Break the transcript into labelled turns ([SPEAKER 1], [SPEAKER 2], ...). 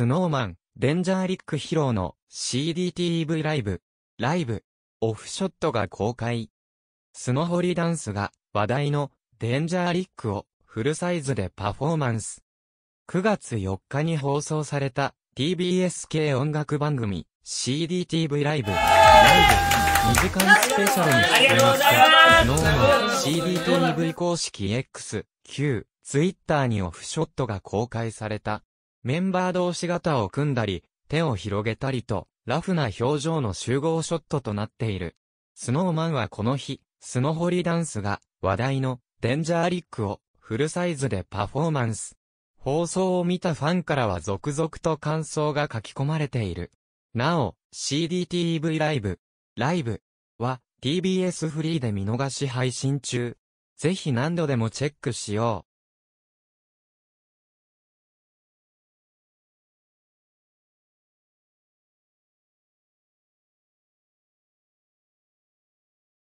[SPEAKER 1] スノーマン、デンジャーリック披露の CDTV ライブ、ライブ、オフショットが公開。スノホリダンスが話題のデンジャーリックをフルサイズでパフォーマンス。9月4日に放送された TBS 系音楽番組 CDTV ライブ、ライブ、2時間スペシャルに出演したノーマン CDTV 公式 X、Q、Twitter にオフショットが公開された。メンバー同士型を組んだり、手を広げたりと、ラフな表情の集合ショットとなっている。スノーマンはこの日、スノホリダンスが話題のデンジャーリックをフルサイズでパフォーマンス。放送を見たファンからは続々と感想が書き込まれている。なお、CDTV ライブ、ライブは TBS フリーで見逃し配信中。ぜひ何度で
[SPEAKER 2] もチェックしよう。